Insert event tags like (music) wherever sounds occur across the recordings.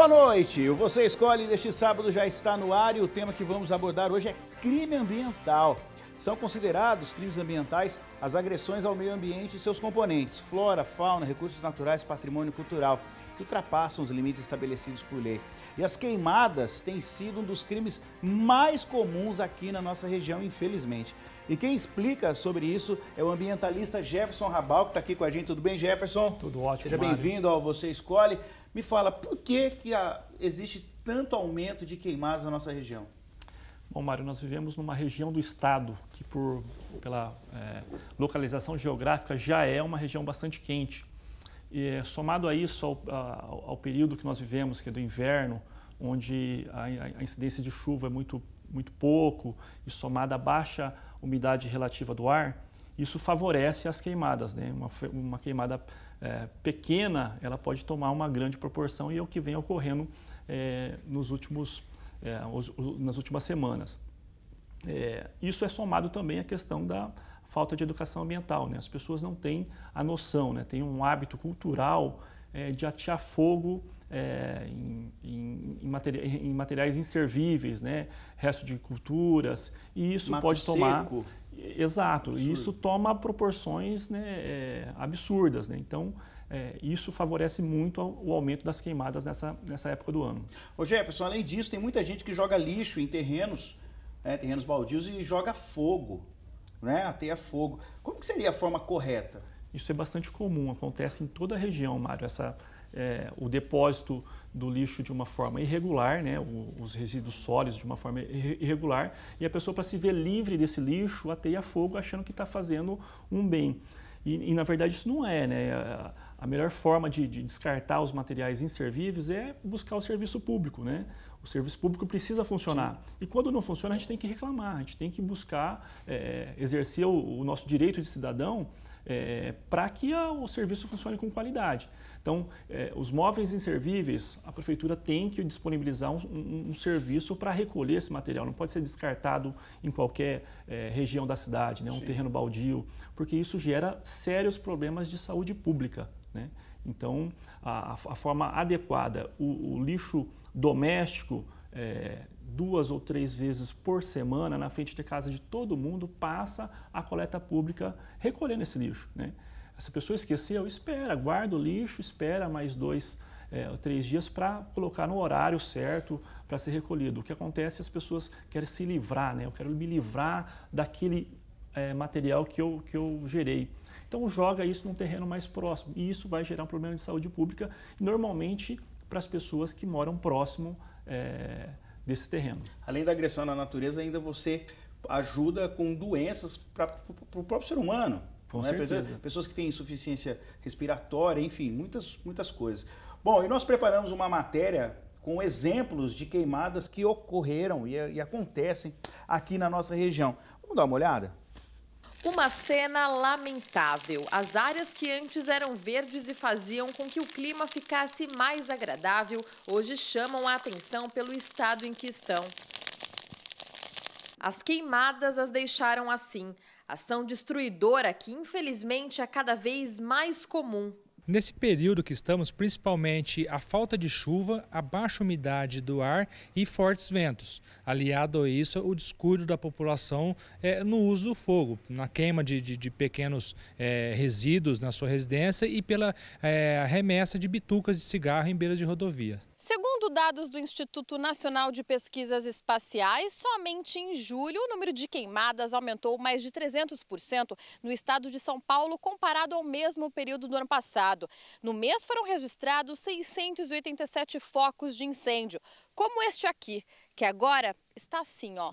Boa noite! O Você Escolhe deste sábado já está no ar e o tema que vamos abordar hoje é crime ambiental. São considerados crimes ambientais as agressões ao meio ambiente e seus componentes, flora, fauna, recursos naturais, patrimônio cultural, que ultrapassam os limites estabelecidos por lei. E as queimadas têm sido um dos crimes mais comuns aqui na nossa região, infelizmente. E quem explica sobre isso é o ambientalista Jefferson Rabal, que está aqui com a gente. Tudo bem, Jefferson? Tudo ótimo. Seja bem-vindo ao Você Escolhe. Me fala, por que, que existe tanto aumento de queimadas na nossa região? Bom, Mário, nós vivemos numa região do estado que, por, pela é, localização geográfica, já é uma região bastante quente. E, é, somado a isso, ao, ao, ao período que nós vivemos, que é do inverno, onde a, a, incidência de chuva é muito, muito pouco, e somada à baixa umidade relativa do ar, isso favorece as queimadas, né? uma, uma queimada é, pequena, ela pode tomar uma grande proporção e é o que vem ocorrendo é, nos últimos, é, os, nas últimas semanas. É, isso é somado também à questão da falta de educação ambiental. Né? As pessoas não têm a noção, né? tem um hábito cultural é, de atear fogo é, em, em, em, materiais inservíveis, né? resto de culturas, e isso Mato pode tomar. Seco. Exato, Absurdo. e isso toma proporções né, é, absurdas. Né? Então, é, isso favorece muito o aumento das queimadas nessa, nessa época do ano. Ô Jefferson, além disso, tem muita gente que joga lixo em terrenos, né, terrenos baldios, e joga fogo, né, ateia fogo. Como que seria a forma correta? Isso é bastante comum, acontece em toda a região, Mário. Essa, é, o depósito do lixo de uma forma irregular, né, os resíduos sólidos de uma forma irregular, e a pessoa, para se ver livre desse lixo, ateia fogo achando que está fazendo um bem. E, e, na verdade isso não é, né? A, a melhor forma de, de, descartar os materiais inservíveis é buscar o serviço público, né? O serviço público precisa funcionar. E quando não funciona, a gente tem que reclamar, a gente tem que buscar é, exercer o, o, nosso direito de cidadão é, para que a, o serviço funcione com qualidade. Então, eh, os móveis inservíveis, a prefeitura tem que disponibilizar um, um, um serviço para recolher esse material, não pode ser descartado em qualquer eh, região da cidade, né? um terreno baldio, porque isso gera sérios problemas de saúde pública. Né? Então, a, a, forma adequada, o, o lixo doméstico, eh, duas ou três vezes por semana na frente de casa de todo mundo passa a coleta pública recolhendo esse lixo. Né? Essa pessoa esqueceu? Espera, guarda o lixo, espera mais dois, é, três dias para colocar no horário certo para ser recolhido. O que acontece? É as pessoas querem se livrar, né? Eu quero me livrar daquele é, material que eu, que eu gerei. Então joga isso num terreno mais próximo e isso vai gerar um problema de saúde pública, normalmente para as pessoas que moram próximo é, desse terreno. Além da agressão na natureza, ainda você ajuda com doenças para o próprio ser humano. Com né? certeza. Pessoas que têm insuficiência respiratória, enfim, muitas, muitas coisas. Bom, e nós preparamos uma matéria com exemplos de queimadas que ocorreram e, e acontecem aqui na nossa região. Vamos dar uma olhada? Uma cena lamentável. As áreas que antes eram verdes e faziam com que o clima ficasse mais agradável, hoje chamam a atenção pelo estado em que estão. As queimadas as deixaram assim ação destruidora que, infelizmente, é cada vez mais comum. Nesse período que estamos, principalmente a falta de chuva, a baixa umidade do ar e fortes ventos. Aliado a isso, o descuido da população é, no uso do fogo, na queima de, de, de pequenos é, resíduos na sua residência e pela é, eh, remessa de bitucas de cigarro em beiras de rodovia. Segundo dados do Instituto Nacional de Pesquisas Espaciais, somente em julho o número de queimadas aumentou mais de 300% no estado de São Paulo comparado ao mesmo período do ano passado. No mês foram registrados 687 focos de incêndio, como este aqui, que agora está assim, ó,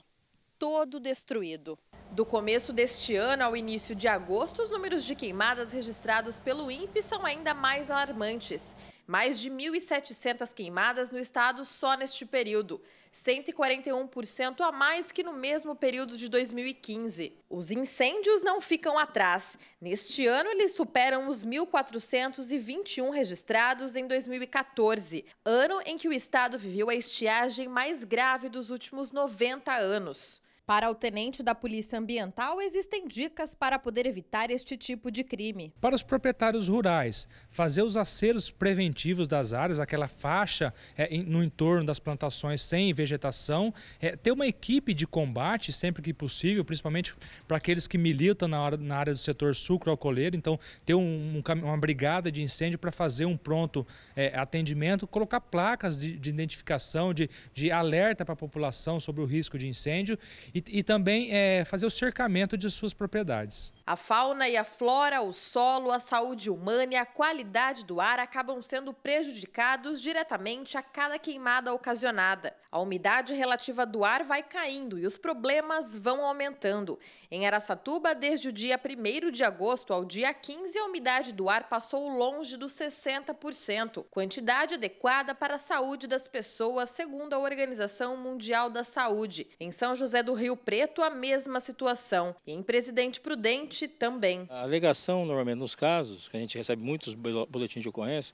todo destruído. Do começo deste ano ao início de agosto, os números de queimadas registrados pelo INPE são ainda mais alarmantes mais de 1.700 queimadas no estado só neste período, 141% a mais que no mesmo período de 2015. Os incêndios não ficam atrás. Neste ano, eles superam os 1.421 registrados em 2014, ano em que o estado viveu a estiagem mais grave dos últimos 90 anos. Para o tenente da Polícia Ambiental, existem dicas para poder evitar este tipo de crime. Para os proprietários rurais, fazer os aceros preventivos das áreas, aquela faixa é, no entorno das plantações sem vegetação, é, ter uma equipe de combate sempre que possível, principalmente para aqueles que militam na, hora, na área do setor sucro-alcooleiro, então ter um, um, uma brigada de incêndio para fazer um pronto é, atendimento, colocar placas de, de identificação, de, de alerta para a população sobre o risco de incêndio e, e também é, fazer o cercamento de suas propriedades. A fauna e a flora, o solo, a saúde humana e a qualidade do ar acabam sendo prejudicados diretamente a cada queimada ocasionada. A umidade relativa do ar vai caindo e os problemas vão aumentando. Em Araçatuba, desde o dia 1 de agosto ao dia 15, a umidade do ar passou longe dos 60%, quantidade adequada para a saúde das pessoas, segundo a Organização Mundial da Saúde. Em São José do Rio Rio Preto, a mesma situação. E em Presidente Prudente também. A alegação, normalmente, nos casos, que a gente recebe muitos boletins de ocorrência,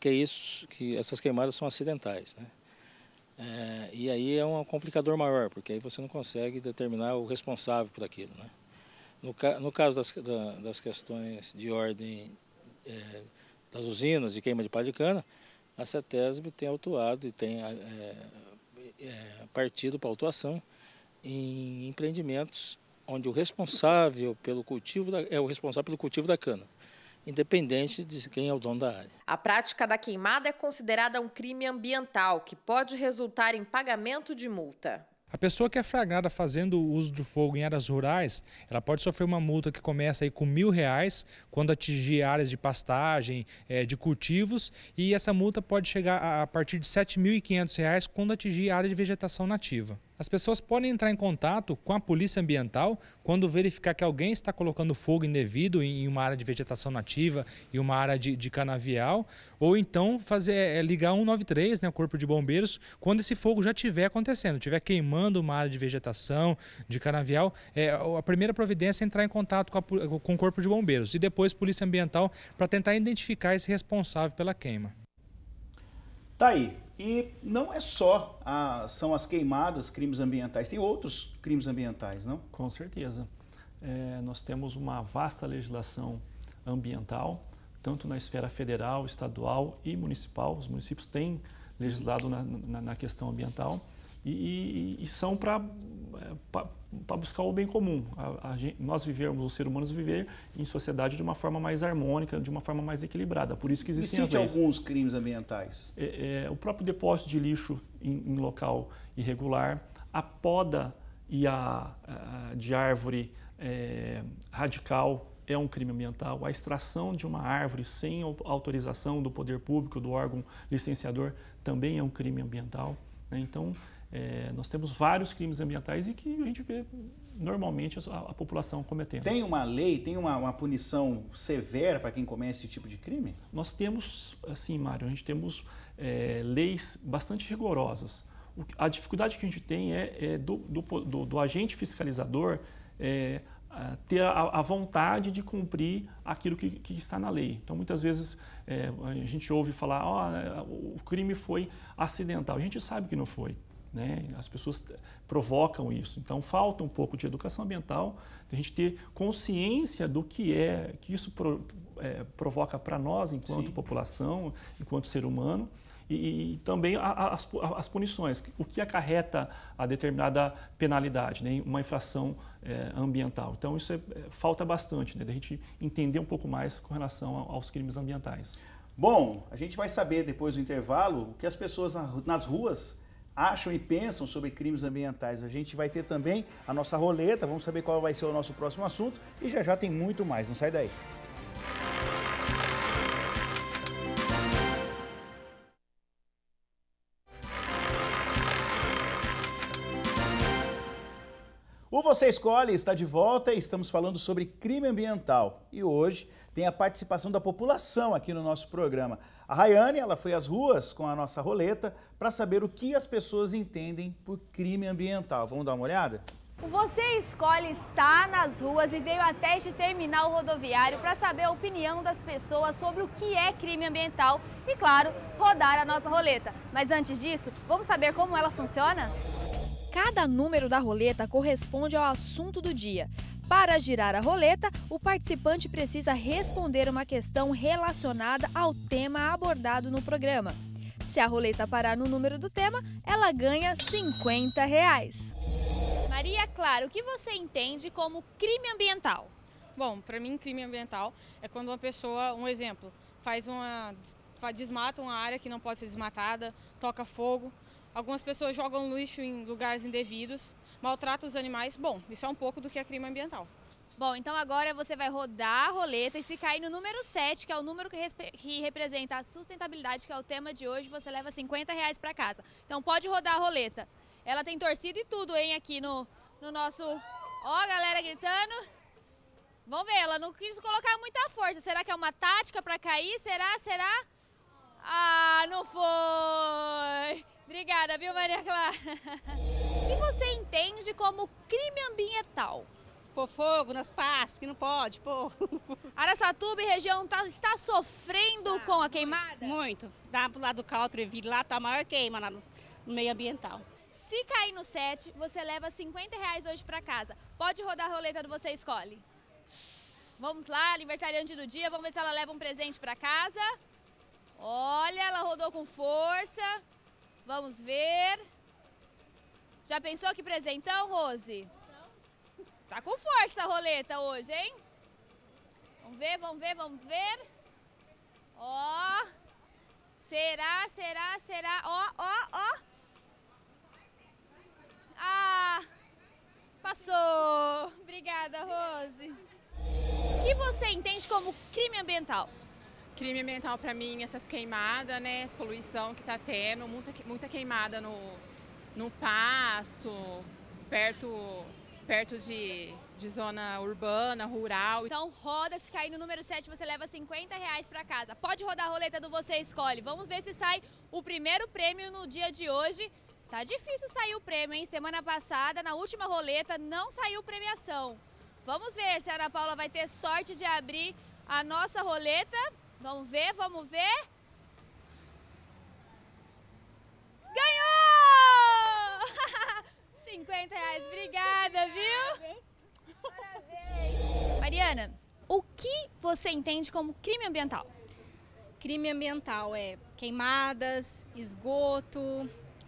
que, é isso, que essas queimadas são acidentais. Né? É, e aí é um complicador maior, porque aí você não consegue determinar o responsável por aquilo. Né? No, no caso das, da, das questões de ordem é, das usinas de queima de pá de cana, a CETESB tem autuado e tem é, é partido para autuação em empreendimentos onde o responsável pelo cultivo da, é o responsável pelo cultivo da cana, independente de quem é o dono da área. A prática da queimada é considerada um crime ambiental que pode resultar em pagamento de multa. A pessoa que é flagrada fazendo uso de fogo em áreas rurais, ela pode sofrer uma multa que começa aí com mil reais quando atingir áreas de pastagem, é, de cultivos, e essa multa pode chegar a, a partir de R$ 7.500 quando atingir área de vegetação nativa. As pessoas podem entrar em contato com a polícia ambiental quando verificar que alguém está colocando fogo indevido em uma área de vegetação nativa e uma área de, de canavial, ou então fazer é, ligar 193, né, o corpo de bombeiros, quando esse fogo já estiver acontecendo, estiver queimando uma área de vegetação, de canavial, é, a primeira providência é entrar em contato com, a, com o corpo de bombeiros e depois polícia ambiental para tentar identificar esse responsável pela queima. Tá aí, e não é só a, são as queimadas, crimes ambientais, tem outros crimes ambientais, não? Com certeza. É, nós temos uma vasta legislação ambiental, tanto na esfera federal, estadual e municipal. Os municípios têm legislado na, na, na questão ambiental e, e, e são para é, para buscar o bem comum. A, a, nós vivemos, os seres humanos viver em sociedade de uma forma mais harmônica, de uma forma mais equilibrada. Por isso que existem e cite alguns crimes ambientais. É, é, o próprio depósito de lixo em, em local irregular, a poda e a, a de árvore é, radical é um crime ambiental, a extração de uma árvore sem autorização do poder público, do órgão licenciador, também é um crime ambiental. Né? Então é, nós temos vários crimes ambientais e que a gente vê normalmente a, a população cometendo. Tem uma lei, tem uma, uma punição severa para quem comete esse tipo de crime? Nós temos, assim, Mário, a gente temos é, leis bastante rigorosas. O, a dificuldade que a gente tem é, é do, do, do, do, agente fiscalizador é, a ter a, a, vontade de cumprir aquilo que, que, está na lei. Então, muitas vezes é, a gente ouve falar, oh, o crime foi acidental. A gente sabe que não foi. Né? As pessoas provocam isso. Então falta um pouco de educação ambiental, a gente ter consciência do que é que isso pro, é, provoca para nós enquanto Sim. população, enquanto ser humano. E, e também a, a, as, as, punições, o que acarreta a determinada penalidade, né? uma infração é, ambiental. Então, isso é, é falta bastante, né? gente entender um pouco mais com relação aos crimes ambientais. Bom, a gente vai saber depois do intervalo o que as pessoas nas ruas acham e pensam sobre crimes ambientais. A gente vai ter também a nossa roleta, vamos saber qual vai ser o nosso próximo assunto e já já tem muito mais, não sai daí. O Você Escolhe está de volta e estamos falando sobre crime ambiental. E hoje tem a participação da população aqui no nosso programa. A Rayane, ela foi às ruas com a nossa roleta para saber o que as pessoas entendem por crime ambiental. Vamos dar uma olhada? O Você Escolhe estar nas ruas e veio até este terminal rodoviário para saber a opinião das pessoas sobre o que é crime ambiental e, claro, rodar a nossa roleta. Mas antes disso, vamos saber como ela funciona? Cada número da roleta corresponde ao assunto do dia. Para girar a roleta, o participante precisa responder uma questão relacionada ao tema abordado no programa. Se a roleta parar no número do tema, ela ganha 50 reais. Maria Clara, o que você entende como crime ambiental? Bom, para mim, crime ambiental é quando uma pessoa, um exemplo, faz uma desmata uma área que não pode ser desmatada, toca fogo, Algumas pessoas jogam lixo em lugares indevidos, maltratam os animais. Bom, isso é um pouco do que é crime ambiental. Bom, então agora você vai rodar a roleta e se cair no número 7, que é o número que, que representa a sustentabilidade, que é o tema de hoje, você leva 50 reais para casa. Então pode rodar a roleta. Ela tem torcida e tudo, hein, aqui no, no nosso... Ó, a galera gritando. Vamos ver, ela não quis colocar muita força. Será que é uma tática para cair? Será? Será? Ah, não foi! Obrigada, viu, Maria Clara? O (laughs) que você entende como crime ambiental? Pôr fogo nas pás, que não pode Pô. (laughs) Aracatuba e região tá, está sofrendo ah, com a queimada? Muito. Dá pro lado do Caltreville, lá tá a maior queima lá no, no meio ambiental. Se cair no set, você leva 50 reais hoje para casa. Pode rodar a roleta do Você Escolhe. Vamos lá, aniversariante do dia, vamos ver se ela leva um presente para casa. Olha, ela rodou com força. Vamos ver. Já pensou que presentão, Rose? Não. Tá com força a roleta hoje, hein? Vamos ver, vamos ver, vamos ver. Ó. Será, será, será? Ó, ó, ó. Ah. Passou. Obrigada, Rose. O que você entende como crime ambiental? crime ambiental para mim, essas queimadas, né? Essa poluição que tá tendo, muita, muita queimada no, no pasto, perto, perto de, de zona urbana, rural. Então roda, se cair no número 7 você leva 50 reais para casa. Pode rodar a roleta do Você Escolhe. Vamos ver se sai o primeiro prêmio no dia de hoje. Está difícil sair o prêmio, hein? Semana passada, na última roleta, não saiu premiação. Vamos ver se a Ana Paula vai ter sorte de abrir a nossa roleta. Vamos ver, vamos ver. Ganhou! 50 (laughs) reais, obrigada, viu? Parabéns! Mariana, o que você entende como crime ambiental? Crime ambiental é queimadas, esgoto,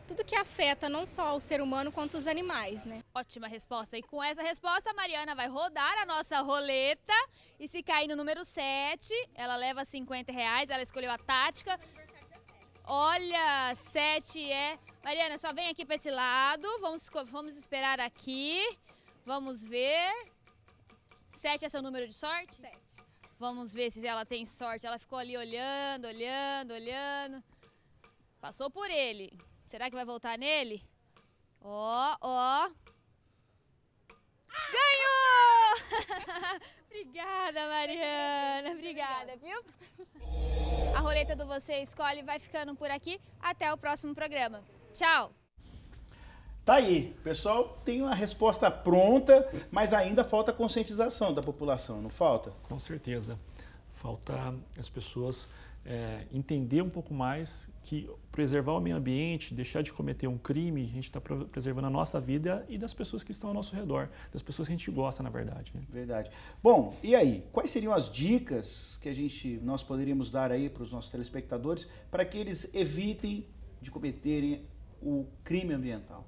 tudo que afeta não só o ser humano quanto os animais, né? Ótima resposta. E com essa resposta, a Mariana vai rodar a nossa roleta e se cair no número 7, ela leva 50 reais, ela escolheu a tática. Olha, 7 é... Mariana, só vem aqui para esse lado, vamos, vamos esperar aqui, vamos ver. 7 é seu número de sorte? 7. Vamos ver se ela tem sorte. Ela ficou ali olhando, olhando, olhando. Passou por ele. Será que vai voltar nele? Ó, ó. Ganhou! (laughs) Obrigada, Mariana. Obrigada, viu? A roleta do Você Escolhe vai ficando por aqui. Até o próximo programa. Tchau! Tá aí, pessoal, tem uma resposta pronta, mas ainda falta conscientização da população, não falta? Com certeza falta as pessoas é, entender um pouco mais que preservar o meio ambiente, deixar de cometer um crime, a gente está preservando a nossa vida e das pessoas que estão ao nosso redor, das pessoas que a gente gosta, na verdade. Né? Verdade. Bom, e aí, quais seriam as dicas que a gente, nós poderíamos dar aí para os nossos telespectadores para que eles evitem de cometerem o crime ambiental?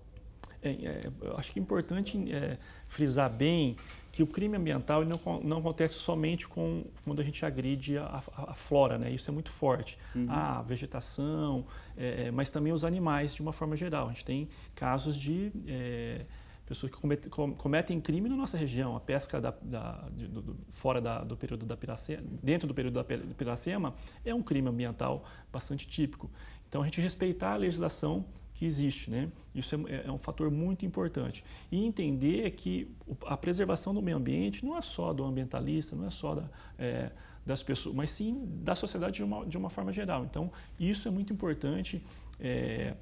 É, é, eu acho que é importante é, frisar bem que o crime ambiental não, não acontece somente com quando a gente agride a, a, a flora, né? Isso é muito forte. Uhum. A ah, vegetação, é, é, mas também os animais de uma forma geral. A gente tem casos de é, pessoas que cometem, cometem, crime na nossa região. A pesca da, da, de, do, fora da, do período da Piracema, dentro do período da Piracema, é um crime ambiental bastante típico. Então a gente respeitar a legislação que existe, né? Isso é, é, é, um fator muito importante. E entender que a preservação do meio ambiente não é só do ambientalista, não é só da, é, das pessoas, mas sim da sociedade de uma, de uma forma geral. Então, isso é muito importante. É,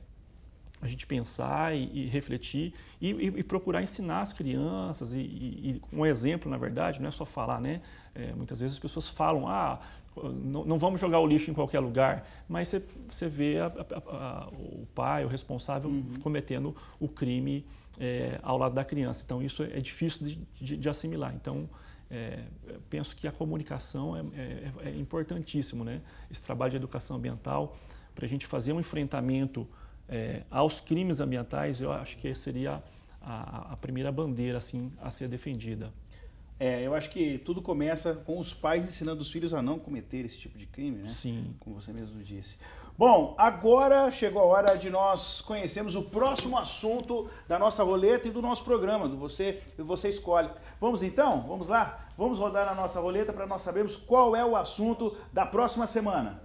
a gente pensar e, e refletir e, e, e, procurar ensinar as crianças e, um exemplo na verdade não é só falar né é, muitas vezes as pessoas falam ah não, não, vamos jogar o lixo em qualquer lugar mas você, você vê a, a, a, o pai o responsável uhum. cometendo o crime é, ao lado da criança então isso é difícil de, de, de assimilar então é, penso que a comunicação é, é, é importantíssimo né esse trabalho de educação ambiental para a gente fazer um enfrentamento é, aos crimes ambientais, eu acho que seria a, a primeira bandeira assim a ser defendida. É, eu acho que tudo começa com os pais ensinando os filhos a não cometer esse tipo de crime, né? Sim. Como você mesmo disse. Bom, agora chegou a hora de nós conhecermos o próximo assunto da nossa roleta e do nosso programa, do Você Você Escolhe. Vamos então? Vamos lá? Vamos rodar a nossa roleta para nós sabermos qual é o assunto da próxima semana.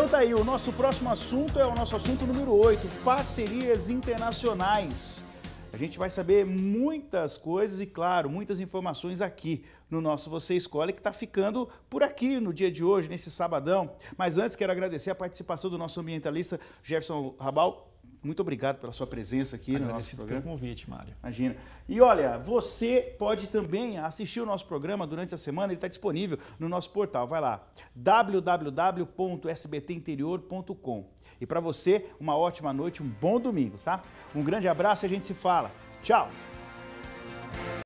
Então tá aí, o nosso próximo assunto é o nosso assunto número 8, parcerias internacionais. A gente vai saber muitas coisas e, claro, muitas informações aqui no nosso Você Escolhe, que está ficando por aqui no dia de hoje, nesse sabadão. Mas antes, quero agradecer a participação do nosso ambientalista Jefferson Rabal muito obrigado pela sua presença aqui Agradecido no nosso programa. pelo convite, Mário. Imagina. E olha, você pode também assistir o nosso programa durante a semana, ele está disponível no nosso portal. Vai lá, www.sbtinterior.com. E para você, uma ótima noite, um bom domingo, tá? Um grande abraço e a gente se fala. Tchau!